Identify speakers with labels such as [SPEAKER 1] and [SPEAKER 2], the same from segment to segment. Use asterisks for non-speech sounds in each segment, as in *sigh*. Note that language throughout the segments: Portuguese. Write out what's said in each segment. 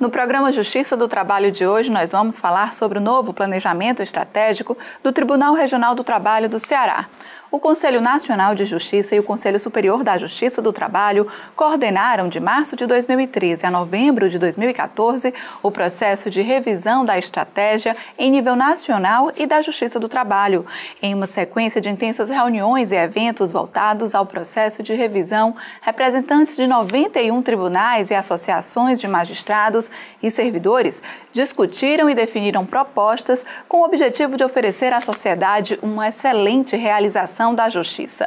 [SPEAKER 1] No programa Justiça do Trabalho de hoje, nós vamos falar sobre o novo planejamento estratégico do Tribunal Regional do Trabalho do Ceará. O Conselho Nacional de Justiça e o Conselho Superior da Justiça do Trabalho coordenaram de março de 2013 a novembro de 2014 o processo de revisão da estratégia em nível nacional e da Justiça do Trabalho, em uma sequência de intensas reuniões e eventos voltados ao processo de revisão, representantes de 91 tribunais e associações de magistrados e servidores discutiram e definiram propostas com o objetivo de oferecer à sociedade uma excelente realização Administração da Justiça.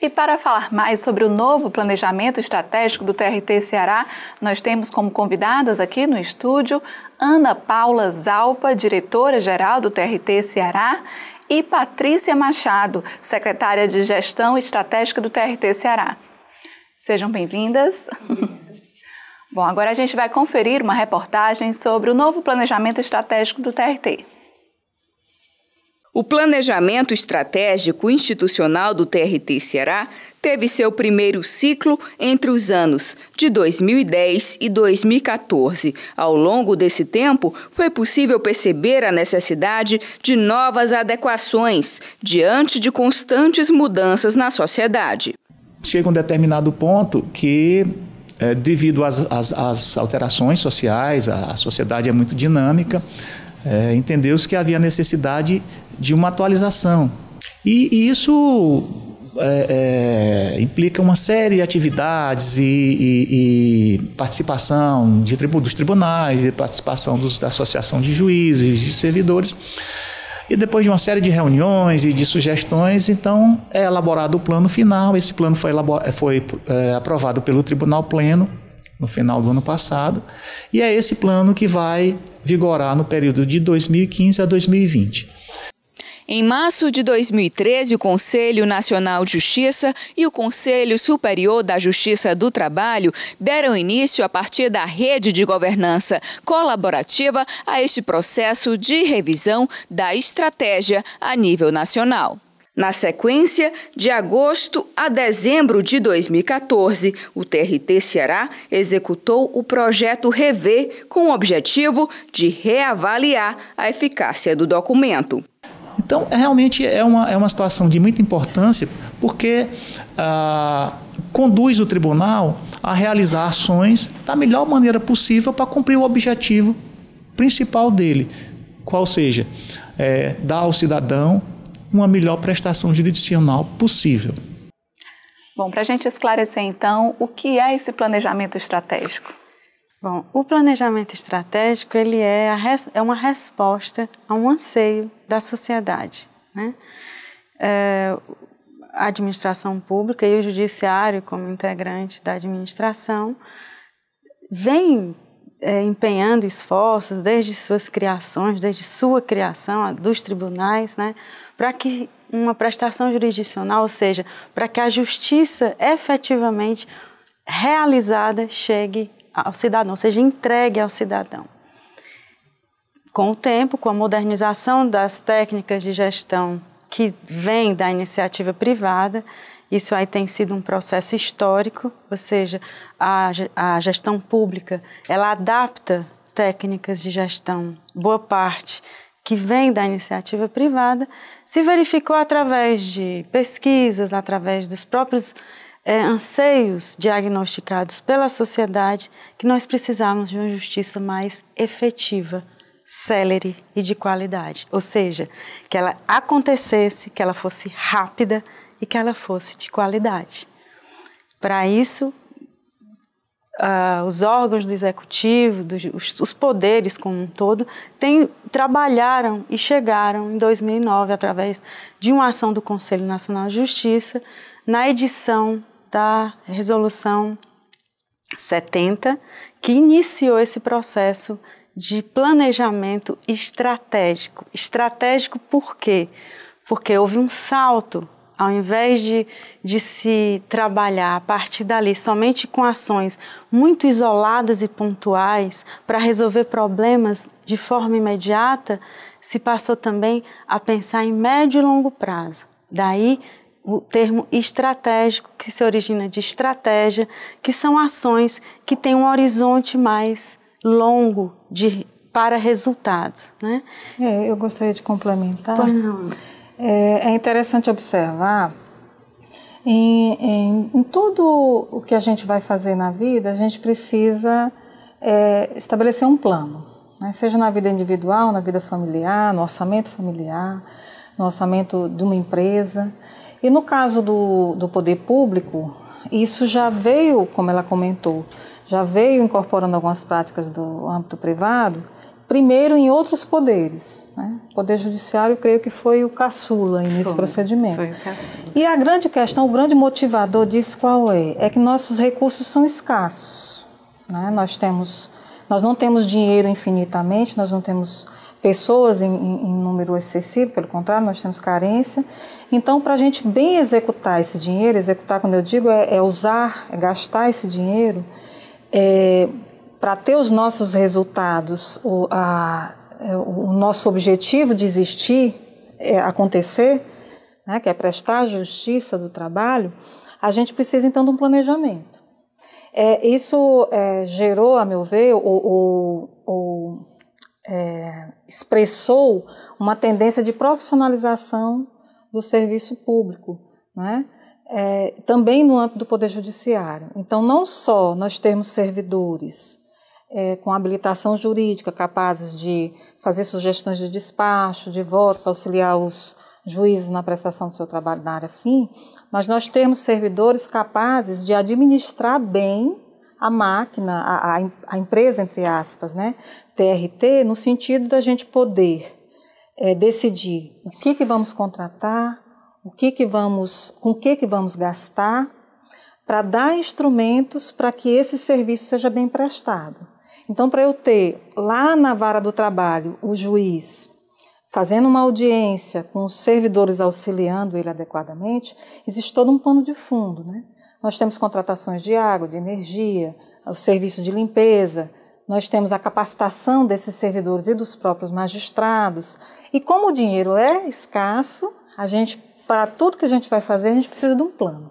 [SPEAKER 1] E para falar mais sobre o novo planejamento estratégico do TRT Ceará, nós temos como convidadas aqui no estúdio Ana Paula Zalpa, diretora-geral do TRT Ceará, e Patrícia Machado, secretária de Gestão Estratégica do TRT Ceará. Sejam bem-vindas. *laughs* Bom, agora a gente vai conferir uma reportagem sobre o novo planejamento estratégico do TRT.
[SPEAKER 2] O planejamento estratégico institucional do TRT Ceará teve seu primeiro ciclo entre os anos de 2010 e 2014. Ao longo desse tempo, foi possível perceber a necessidade de novas adequações diante de constantes mudanças na sociedade.
[SPEAKER 3] Chega um determinado ponto que é, devido às, às, às, alterações sociais, a, a, sociedade é muito dinâmica, é, entendeu-se que havia necessidade de uma atualização. E, e isso é, é, implica uma série de atividades e, e, e participação de tribu, dos tribunais, de participação dos, da associação de juízes, de servidores. E depois de uma série de reuniões e de sugestões, então é elaborado o plano final. Esse plano foi, foi é, aprovado pelo Tribunal Pleno no final do ano passado. E é esse plano que vai vigorar no período de 2015 a 2020.
[SPEAKER 2] Em março de 2013, o Conselho Nacional de Justiça e o Conselho Superior da Justiça do Trabalho deram início, a partir da rede de governança colaborativa, a este processo de revisão da estratégia a nível nacional. Na sequência, de agosto a dezembro de 2014, o TRT Ceará executou o projeto Rever com o objetivo de reavaliar a eficácia do documento.
[SPEAKER 3] Então, é realmente é uma, é uma situação de muita importância, porque ah, conduz o tribunal a realizar ações da melhor maneira possível para cumprir o objetivo principal dele, qual seja, é, dar ao cidadão uma melhor prestação jurisdicional possível.
[SPEAKER 1] Bom, para a gente esclarecer então, o que é esse planejamento estratégico?
[SPEAKER 4] Bom, o planejamento estratégico ele é, res, é uma resposta a um anseio da sociedade. Né? É, a administração pública e o judiciário, como integrante da administração, vem é, empenhando esforços desde suas criações, desde sua criação dos tribunais, né, para que uma prestação jurisdicional, ou seja, para que a justiça efetivamente realizada chegue ao cidadão, seja entregue ao cidadão. Com o tempo, com a modernização das técnicas de gestão que vem da iniciativa privada, isso aí tem sido um processo histórico, ou seja, a, a gestão pública ela adapta técnicas de gestão, boa parte que vem da iniciativa privada, se verificou através de pesquisas, através dos próprios é, anseios diagnosticados pela sociedade, que nós precisamos de uma justiça mais efetiva, célere e de qualidade. Ou seja, que ela acontecesse, que ela fosse rápida e que ela fosse de qualidade. Para isso, uh, os órgãos do executivo, dos, os, os poderes como um todo, tem, trabalharam e chegaram em 2009, através de uma ação do Conselho Nacional de Justiça, na edição da Resolução 70, que iniciou esse processo de planejamento estratégico. Estratégico por quê? Porque houve um salto ao invés de, de se trabalhar a partir dali somente com ações muito isoladas e pontuais para resolver problemas de forma imediata, se passou também a pensar em médio e longo prazo. Daí o termo estratégico, que se origina de estratégia, que são ações que têm um horizonte mais
[SPEAKER 5] longo de, para resultados. Né? É, eu gostaria de complementar. Pois não. É, é, interessante observar em, em, em, tudo o que a gente vai fazer na vida, a gente precisa é, estabelecer um plano, né? seja na vida individual, na vida familiar, no orçamento familiar, no orçamento de uma empresa. E no caso do, do poder público, isso já veio, como ela comentou, já veio incorporando algumas práticas do âmbito privado primeiro em outros poderes. Né? O Poder Judiciário, creio que foi o caçula nesse procedimento. Foi o caçula. E a grande questão, o grande motivador disso qual é? É que nossos recursos são escassos. Né? Nós, temos, nós não temos dinheiro infinitamente, nós não temos pessoas em, em, número excessivo, pelo contrário, nós temos carência. Então, para a gente bem executar esse dinheiro, executar, quando eu digo, é, é usar, é gastar esse dinheiro, é, para ter os nossos resultados, o, a, é, o nosso objetivo de existir, é, acontecer, né, que é prestar justiça do trabalho, a gente precisa então de um planejamento. É, isso é, gerou, a meu ver, ou, é, expressou uma tendência de profissionalização do serviço público, né? É, também no âmbito do Poder Judiciário. Então, não só nós temos servidores é, com habilitação jurídica, capazes de fazer sugestões de despacho, de votos, auxiliar os juízes na prestação do seu trabalho na área fim, mas nós temos servidores capazes de administrar bem a máquina, a, a, a empresa, entre aspas, né? TRT, no sentido da gente poder é, decidir o que, que vamos contratar, o que, que vamos, com o que, que vamos gastar, para dar instrumentos para que esse serviço seja bem prestado. Então, para eu ter lá na vara do trabalho o juiz fazendo uma audiência com os servidores auxiliando ele adequadamente, existe todo um pano de fundo. Né? Nós temos contratações de água, de energia, o serviço de limpeza, nós temos a capacitação desses servidores e dos próprios magistrados. E como o dinheiro é escasso, a gente, para tudo que a gente vai fazer, a gente precisa de um plano.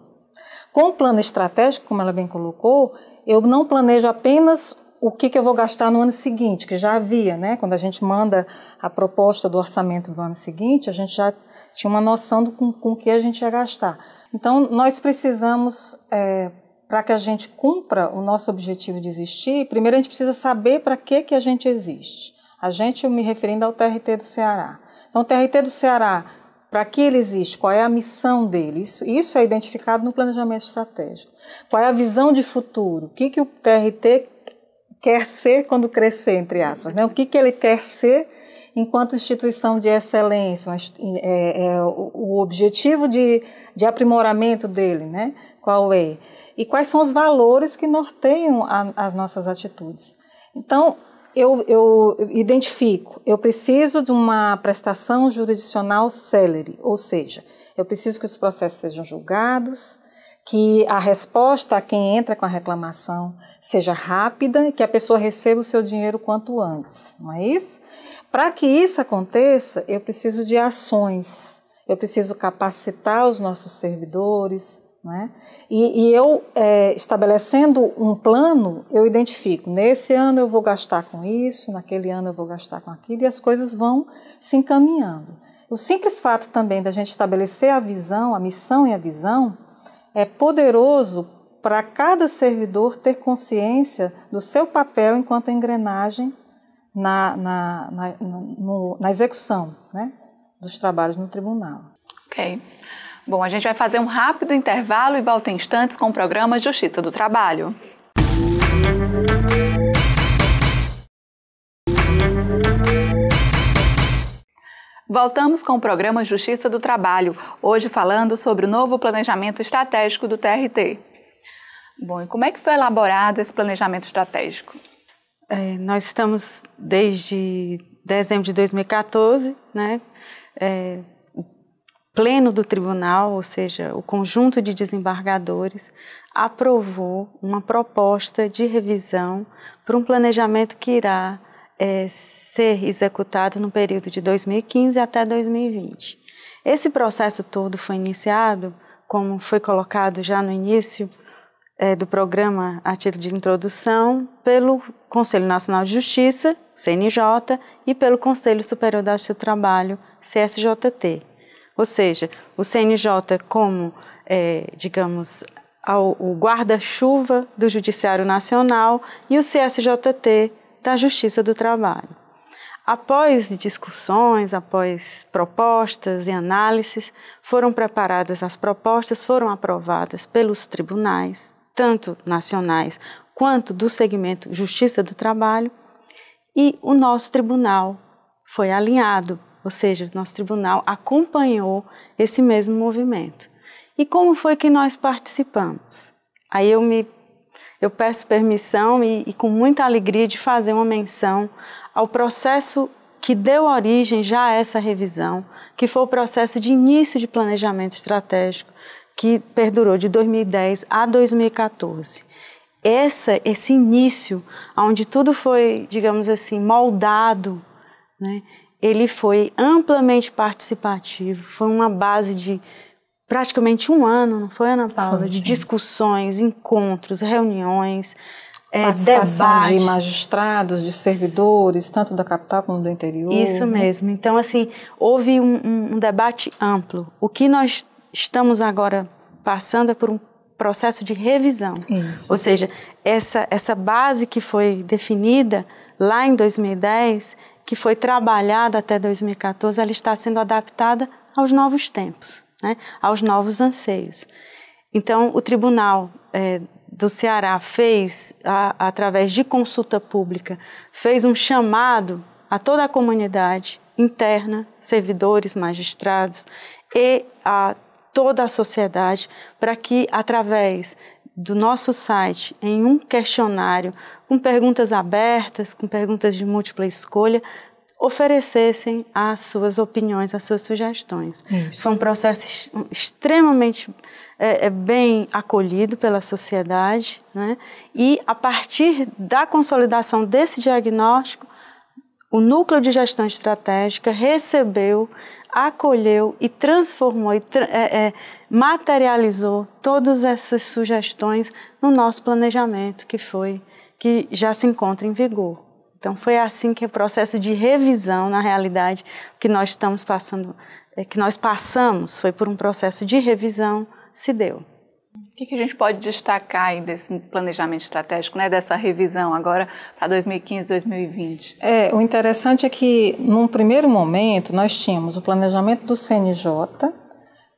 [SPEAKER 5] Com o plano estratégico, como ela bem colocou, eu não planejo apenas o que, que eu vou gastar no ano seguinte, que já havia, né? Quando a gente manda a proposta do orçamento do ano seguinte, a gente já tinha uma noção do, com, o que a gente ia gastar. Então, nós precisamos, é, para que a gente cumpra o nosso objetivo de existir, primeiro a gente precisa saber para que, que a gente existe. A gente, me referindo ao TRT do Ceará. Então, o TRT do Ceará, para que ele existe? Qual é a missão dele? Isso, isso é identificado no planejamento estratégico. Qual é a visão de futuro? O que, que o TRT quer ser quando crescer, entre aspas, né? O que, que ele quer ser enquanto instituição de excelência, é, é, o objetivo de, de aprimoramento dele, né? Qual é? E quais são os valores que norteiam a, as nossas atitudes? Então, eu, eu identifico, eu preciso de uma prestação jurisdicional célere, ou seja, eu preciso que os processos sejam julgados, que a resposta a quem entra com a reclamação seja rápida e que a pessoa receba o seu dinheiro quanto antes, não é isso? Para que isso aconteça, eu preciso de ações, eu preciso capacitar os nossos servidores, né? E, e, eu, é, estabelecendo um plano, eu identifico, nesse ano eu vou gastar com isso, naquele ano eu vou gastar com aquilo, e as coisas vão se encaminhando. O simples fato também da gente estabelecer a visão, a missão e a visão, é poderoso para cada servidor ter consciência do seu papel enquanto engrenagem na, na, na, no, na execução né, dos trabalhos no tribunal.
[SPEAKER 1] Ok. Bom, a gente vai fazer um rápido intervalo e volta em instantes com o programa Justiça do Trabalho. Voltamos com o programa Justiça do Trabalho, hoje falando sobre o novo planejamento estratégico do TRT. Bom, e como é que foi elaborado esse planejamento estratégico?
[SPEAKER 4] É, nós estamos desde dezembro de 2014, né? É, o pleno do tribunal, ou seja, o conjunto de desembargadores, aprovou uma proposta de revisão para um planejamento que irá é, ser executado no período de 2015 até 2020. Esse processo todo foi iniciado, como foi colocado já no início é, do programa a título de introdução, pelo Conselho Nacional de Justiça, CNJ, e pelo Conselho Superior da Justiça do Trabalho, CSJT. Ou seja, o CNJ como, é, digamos, ao, o guarda-chuva do Judiciário Nacional e o CSJT da Justiça do Trabalho. Após discussões, após propostas e análises, foram preparadas as propostas, foram aprovadas pelos tribunais, tanto nacionais quanto do segmento Justiça do Trabalho, e o nosso tribunal foi alinhado, ou seja, o nosso tribunal acompanhou esse mesmo movimento. E como foi que nós participamos? Aí eu me eu peço permissão e, e, com muita alegria de fazer uma menção ao processo que deu origem já a essa revisão, que foi o processo de início de planejamento estratégico, que perdurou de 2010 a 2014. Essa, esse início, onde tudo foi, digamos assim, moldado, né? ele foi amplamente participativo, foi uma base de praticamente um ano, não foi, Ana Paula? Foi, de sim. discussões, encontros, reuniões. É, Participação debate. de magistrados, de servidores, tanto da capital como do interior. Isso né? mesmo. Então, assim, houve um, um debate amplo. O que nós estamos agora passando é por um processo de revisão. Isso. Ou seja, essa, essa base que foi definida lá em 2010, que foi trabalhada até 2014, ela está sendo adaptada aos novos tempos né, aos novos anseios. Então, o Tribunal é, do Ceará fez, a, através de consulta pública, fez um chamado a toda a comunidade interna, servidores, magistrados e a toda a sociedade para que, através do nosso site, em um questionário, com perguntas abertas, com perguntas de múltipla escolha, oferecessem as suas opiniões, as suas sugestões. Isso. Foi um processo extremamente é, é, bem acolhido pela sociedade, né? e a partir da consolidação desse diagnóstico, o Núcleo de Gestão Estratégica recebeu, acolheu e transformou, e tra é, é materializou todas essas sugestões no nosso planejamento que foi, que já se encontra em vigor. Então foi assim que é o processo de revisão, na realidade, que nós estamos passando, eh, que nós passamos, foi por um processo de revisão se deu.
[SPEAKER 1] O que, que a gente pode destacar aí desse planejamento estratégico, né, dessa revisão agora para 2015, 2020?
[SPEAKER 5] É, o interessante é que, num primeiro momento, nós tínhamos o planejamento do CNJ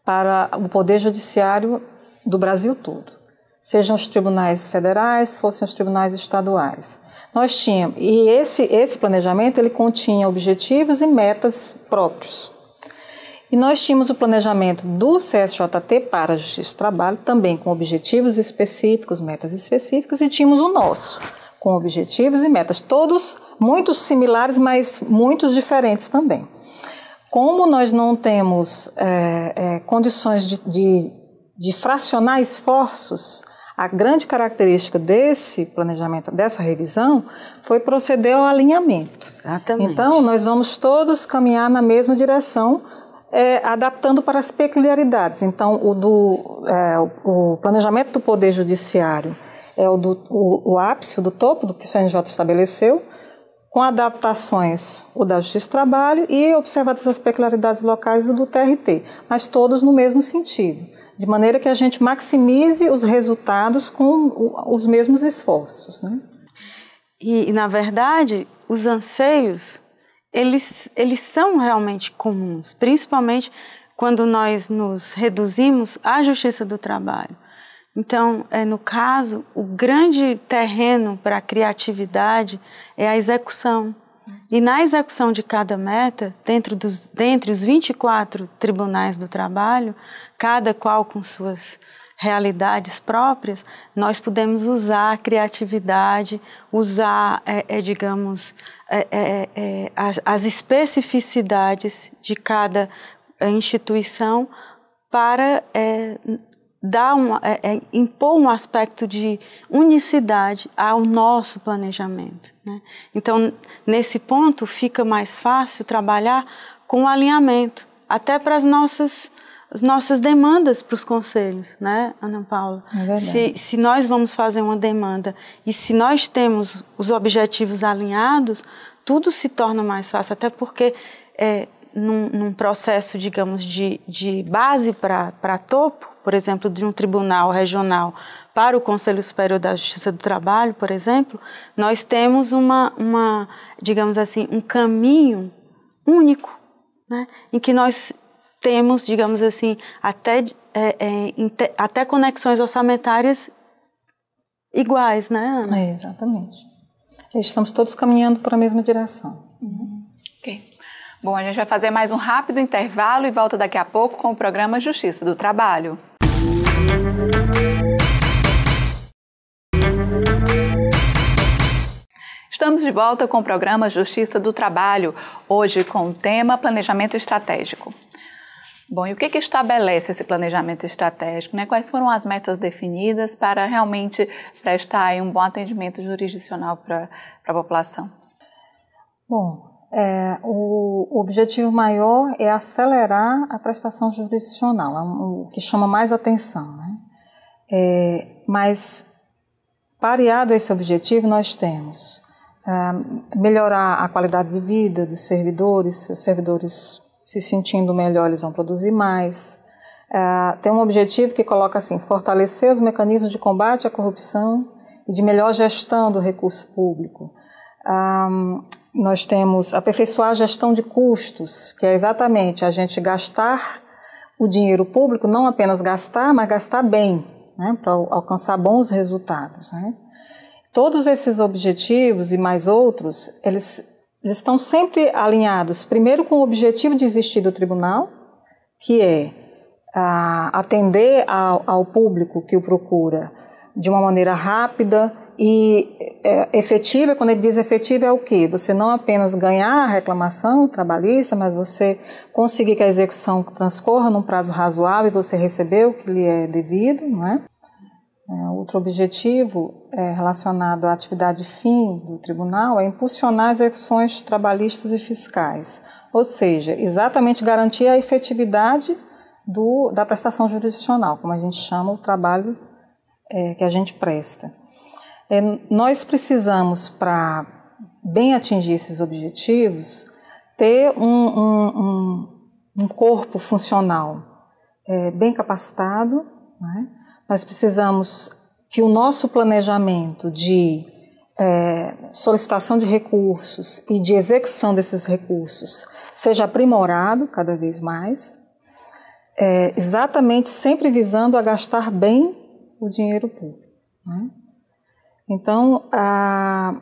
[SPEAKER 5] para o Poder Judiciário do Brasil todo sejam os tribunais federais, fossem os tribunais estaduais. Nós tínhamos, e esse, esse planejamento ele continha objetivos e metas próprios. E nós tínhamos o planejamento do CSJT para a Justiça do Trabalho, também com objetivos específicos, metas específicas, e tínhamos o nosso, com objetivos e metas, todos muitos similares, mas muitos diferentes também. Como nós não temos é, é, condições de, de, de fracionar esforços, a grande característica desse planejamento, dessa revisão, foi proceder ao alinhamento. Exatamente. Então, nós vamos todos caminhar na mesma direção, é, adaptando para as peculiaridades. Então, o, do, é, o, planejamento do Poder Judiciário é o, do, o, o ápice, do topo do que o CNJ estabeleceu, com adaptações o da Justiça do Trabalho e observadas as peculiaridades locais do TRT, mas todos no mesmo sentido de maneira que a gente maximize os resultados com os mesmos esforços. Né? E, na
[SPEAKER 4] verdade, os anseios, eles, eles são realmente comuns, principalmente quando nós nos reduzimos à justiça do trabalho. Então, é, no caso, o grande terreno para a criatividade é a execução, e na execução de cada meta, dentro dos, dentre os 24 tribunais do trabalho, cada qual com suas realidades próprias, nós podemos usar a criatividade, usar, é, é, digamos, é, é, é as, as especificidades de cada instituição para é, dar um, é, é, impor um aspecto de unicidade ao nosso planejamento. Né? Então, nesse ponto, fica mais fácil trabalhar com o alinhamento, até para as nossas as nossas demandas para os conselhos, né, Ana Paula? É se, se nós vamos fazer uma demanda e se nós temos os objetivos alinhados, tudo se torna mais fácil, até porque é, num, num processo, digamos, de, de base para topo, por exemplo, de um tribunal regional para o Conselho Superior da Justiça do Trabalho, por exemplo, nós temos uma, uma digamos assim, um caminho único, né, em que nós temos, digamos assim, até, é, é, até conexões
[SPEAKER 5] orçamentárias iguais, né, Ana? É, exatamente. Estamos todos caminhando para a mesma direção. Uhum.
[SPEAKER 1] Ok. Bom, a gente vai fazer mais um rápido intervalo e volta daqui a pouco com o programa Justiça do Trabalho. Estamos de volta com o programa Justiça do Trabalho, hoje com o tema Planejamento Estratégico. Bom, e o que, que, estabelece esse planejamento estratégico? Né? Quais foram as metas definidas para realmente prestar um bom atendimento jurisdicional para a população?
[SPEAKER 5] Bom, é, o objetivo maior é acelerar a prestação jurisdicional, é o que chama mais atenção. Né? É, mas, pareado a esse objetivo, nós temos é, melhorar a qualidade de vida dos servidores, os servidores se sentindo melhor, eles vão produzir mais. É, tem um objetivo que coloca assim: fortalecer os mecanismos de combate à corrupção e de melhor gestão do recurso público um, nós temos aperfeiçoar a gestão de custos, que é exatamente a gente gastar o dinheiro público, não apenas gastar, mas gastar bem, né, para alcançar bons resultados. Né? Todos esses objetivos e mais outros, eles, eles estão sempre alinhados, primeiro com o objetivo de existir do tribunal, que é a, atender ao, ao público que o procura de uma maneira rápida, e é, efetiva, quando ele diz efetiva, é o quê? Você não apenas ganhar a reclamação trabalhista, mas você conseguir que a execução transcorra num prazo razoável e você receber o que lhe é devido, não é? é outro objetivo é, relacionado à atividade fim do tribunal é impulsionar execuções trabalhistas e fiscais, ou seja, exatamente garantir a efetividade do, da prestação jurisdicional, como a gente chama o trabalho é, que a gente presta. É, nós precisamos, para bem atingir esses objetivos, ter um, um, um, um corpo funcional é, bem capacitado. Né? Nós precisamos que o nosso planejamento de é, solicitação de recursos e de execução desses recursos seja aprimorado cada vez mais, é, exatamente sempre visando a gastar bem o dinheiro público. Né? Então, a,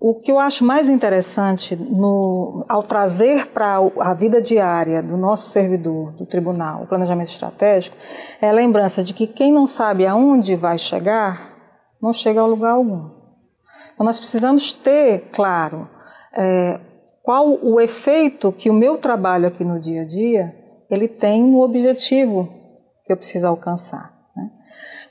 [SPEAKER 5] o que eu acho mais interessante no, ao trazer para a vida diária do nosso servidor do tribunal o planejamento estratégico é a lembrança de que quem não sabe aonde vai chegar não chega a lugar algum. Então, nós precisamos ter claro é, qual o efeito que o meu trabalho aqui no dia a dia ele tem no objetivo que eu preciso alcançar.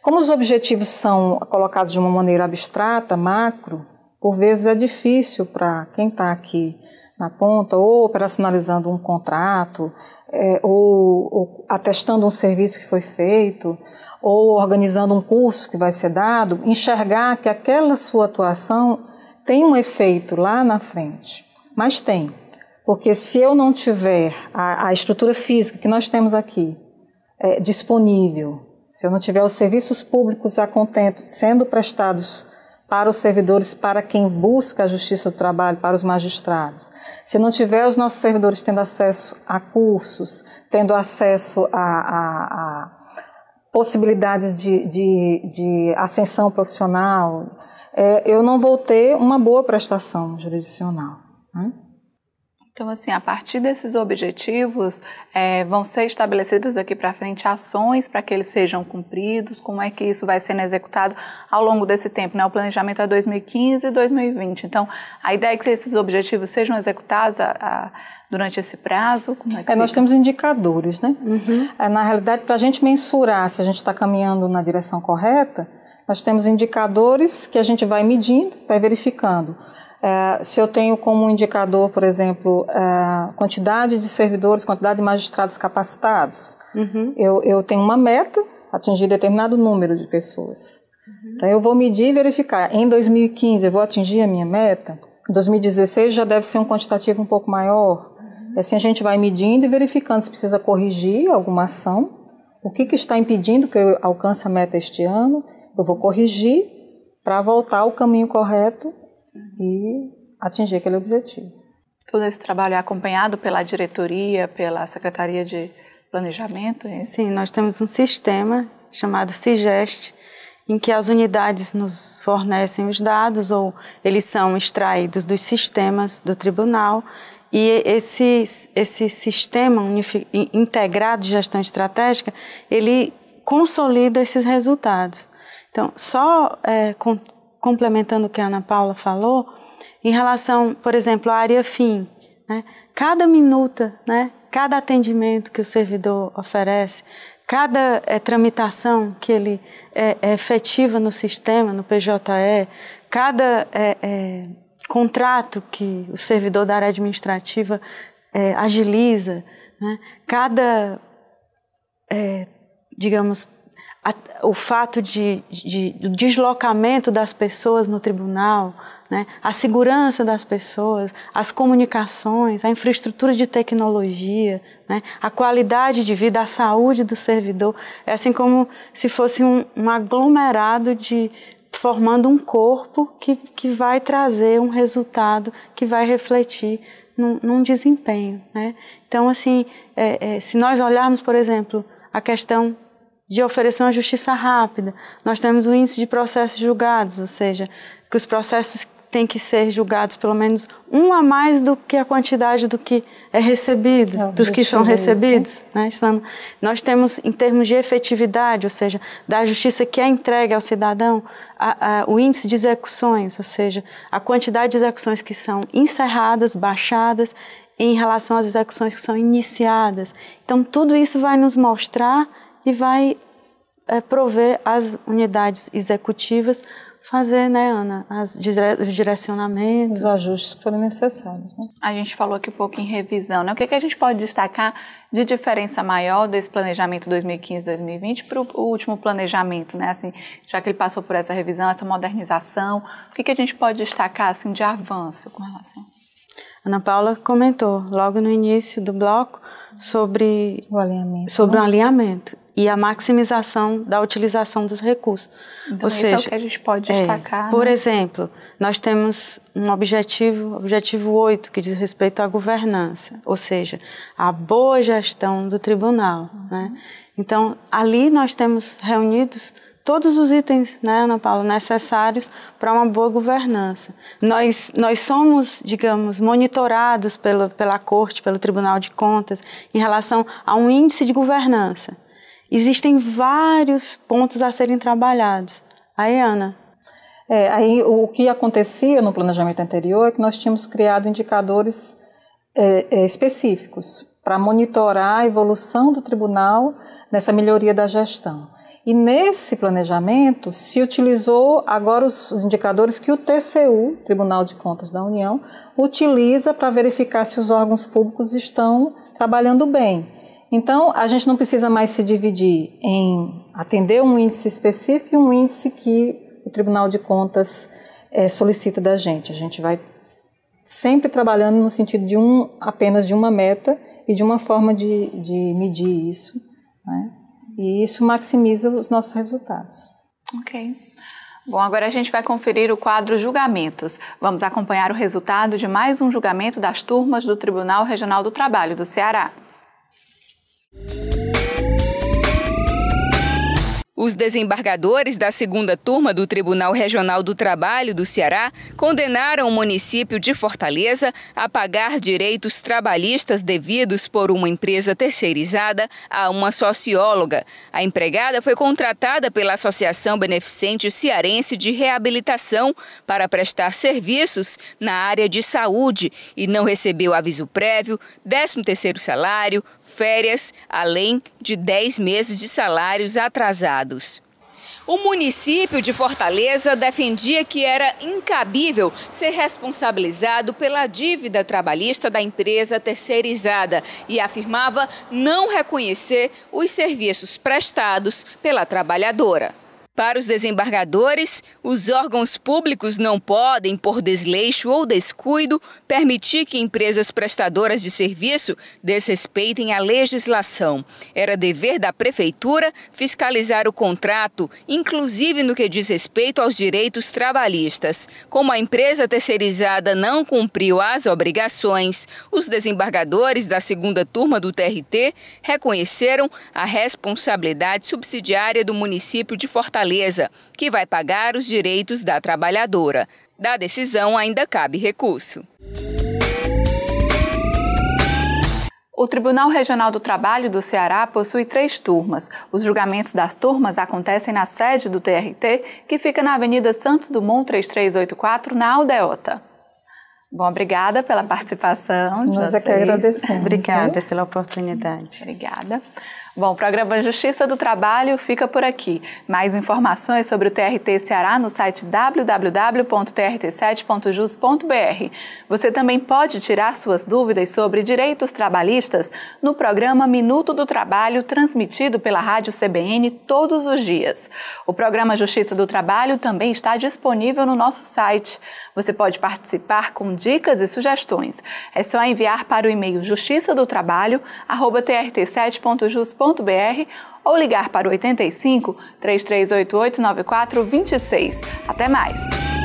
[SPEAKER 5] Como os objetivos são colocados de uma maneira abstrata, macro, por vezes é difícil para quem está aqui na ponta, ou operacionalizando um contrato, é, ou, ou atestando um serviço que foi feito, ou organizando um curso que vai ser dado, enxergar que aquela sua atuação tem um efeito lá na frente. Mas tem, porque se eu não tiver a, a estrutura física que nós temos aqui é, disponível, se eu não tiver os serviços públicos a contento sendo prestados para os servidores, para quem busca a justiça do trabalho, para os magistrados. Se não tiver os nossos servidores tendo acesso a cursos, tendo acesso a, a, a possibilidades de, de, de, ascensão profissional, é, eu não vou ter uma boa prestação jurisdicional. Né?
[SPEAKER 1] Então, assim, a partir desses objetivos, é, vão ser estabelecidas aqui para frente ações para que eles sejam cumpridos, como é que isso vai sendo executado ao longo desse tempo, né? O planejamento é 2015 e 2020. Então, a ideia é que esses objetivos sejam executados a, a, durante esse prazo?
[SPEAKER 5] Como é que é, nós temos indicadores, né? Uhum. É, na realidade, para a gente mensurar se a gente está caminhando na direção correta, nós temos indicadores que a gente vai medindo, vai verificando. Eh, se eu tenho como indicador, por exemplo, a eh, quantidade de servidores, quantidade de magistrados capacitados, uhum. eu, eu tenho uma meta, atingir determinado número de pessoas. Uhum. Então, eu vou medir e verificar. Em 2015, eu vou atingir a minha meta. Em 2016 já deve ser um quantitativo um pouco maior. Uhum. Assim, a gente vai medindo e verificando se precisa corrigir alguma ação, o que, que está impedindo que eu alcance a meta este ano. Eu vou corrigir para voltar ao caminho correto e atingir aquele objetivo.
[SPEAKER 1] Todo esse trabalho é acompanhado pela diretoria, pela Secretaria
[SPEAKER 4] de Planejamento? É Sim, nós temos um sistema chamado SIGEST, em que as unidades nos fornecem os dados ou eles são extraídos dos sistemas do tribunal e esse, esse sistema integrado de gestão estratégica, ele consolida esses resultados. Então, só é, com, complementando o que a Ana Paula falou, em relação, por exemplo, à área fim, né? cada minuta, né? cada atendimento que o servidor oferece, cada é, tramitação que ele é, é, efetiva no sistema, no PJE, cada é, contrato que o servidor da área administrativa agiliza, né? cada, digamos, a, o fato de, de, de, deslocamento das pessoas no tribunal, né? a segurança das pessoas, as comunicações, a infraestrutura de tecnologia, né? a qualidade de vida, a saúde do servidor. É assim como se fosse um, um aglomerado de formando um corpo que, que vai trazer um resultado que vai refletir num, num desempenho. Né? Então, assim, é, é, se nós olharmos, por exemplo, a questão de oferecer uma justiça rápida. Nós temos o um índice de processos julgados, ou seja, que os processos têm que ser julgados pelo menos um a mais do que a quantidade do que é recebido, é dos que são recebidos. Né? Nós temos, em termos de efetividade, ou seja, da justiça que é entregue ao cidadão, a, a, o índice de execuções, ou seja, a quantidade de execuções que são encerradas, baixadas, em relação às execuções que são iniciadas. Então, tudo isso vai nos mostrar e vai é, prover as unidades executivas fazer, né, Ana, as, os direcionamentos. Os ajustes que forem necessários. Né?
[SPEAKER 1] A gente falou aqui um pouco em revisão, né? O que, que a gente pode destacar de diferença maior desse planejamento 2015-2020 para o último planejamento, né? Assim, já que ele passou por essa revisão, essa modernização, o que, que a gente pode destacar, assim, de avanço com relação?
[SPEAKER 4] Ana Paula comentou logo no início do bloco sobre o alinhamento. Sobre o né? alinhamento e a maximização da utilização dos recursos. Então, Ou seja, é o que a gente pode é, destacar. Por né? exemplo, nós temos um objetivo, objetivo 8, que diz respeito à governança, ou seja, à boa gestão do tribunal. Uhum. Né? Então, ali nós temos reunidos todos os itens, né, Ana Paula, necessários para uma boa governança. Nós, nós somos, digamos, monitorados pela, pela Corte, pelo Tribunal de Contas, em relação a um índice de governança. Existem vários pontos a serem trabalhados.
[SPEAKER 5] Aí, Ana. É, aí o que acontecia no planejamento anterior é que nós tínhamos criado indicadores é, é específicos para monitorar a evolução do tribunal nessa melhoria da gestão. E nesse planejamento se utilizou agora os indicadores que o TCU, Tribunal de Contas da União, utiliza para verificar se os órgãos públicos estão trabalhando bem. Então, a gente não precisa mais se dividir em atender um índice específico e um índice que o Tribunal de Contas é, solicita da gente. A gente vai sempre trabalhando no sentido de um apenas de uma meta e de uma forma de, de medir isso. Né? E isso maximiza os nossos resultados.
[SPEAKER 1] Ok. Bom, agora a gente vai conferir o quadro Julgamentos. Vamos acompanhar o resultado de mais um julgamento das turmas do Tribunal Regional do Trabalho do Ceará.
[SPEAKER 2] Os desembargadores da segunda turma do Tribunal Regional do Trabalho do Ceará condenaram o município de Fortaleza a pagar direitos trabalhistas devidos por uma empresa terceirizada a uma socióloga. A empregada foi contratada pela Associação Beneficente Cearense de Reabilitação para prestar serviços na área de saúde e não recebeu aviso prévio, 13º salário, férias, além de 10 meses de salários atrasados. O município de Fortaleza defendia que era incabível ser responsabilizado pela dívida trabalhista da empresa terceirizada e afirmava não reconhecer os serviços prestados pela trabalhadora. Para os desembargadores, os órgãos públicos não podem, por desleixo ou descuido, permitir que empresas prestadoras de serviço desrespeitem a legislação. Era dever da prefeitura fiscalizar o contrato, inclusive no que diz respeito aos direitos trabalhistas. Como a empresa terceirizada não cumpriu as obrigações, os desembargadores da segunda turma do TRT reconheceram a responsabilidade subsidiária do município de Fortaleza Fortaleza, que vai pagar os direitos da trabalhadora. Da decisão ainda cabe recurso. O Tribunal Regional do Trabalho
[SPEAKER 1] do Ceará possui três turmas. Os julgamentos das turmas acontecem na sede do TRT, que fica na Avenida Santos Dumont 3384, na Aldeota. Bom, obrigada pela participação. Nós é que agradecemos. Obrigada
[SPEAKER 4] pela oportunidade.
[SPEAKER 1] Obrigada. Bom, o programa Justiça do Trabalho fica por aqui. Mais informações sobre o TRT Ceará no site www.trt7.jus.br. Você também pode tirar suas dúvidas sobre direitos trabalhistas no programa Minuto do Trabalho, transmitido pela Rádio CBN todos os dias. O programa Justiça do Trabalho também está disponível no nosso site. Você pode participar com dicas e sugestões. É só enviar para o e-mail justiça do trabalhotrt 7jusbr ou ligar para o 85 3388 9426. Até mais!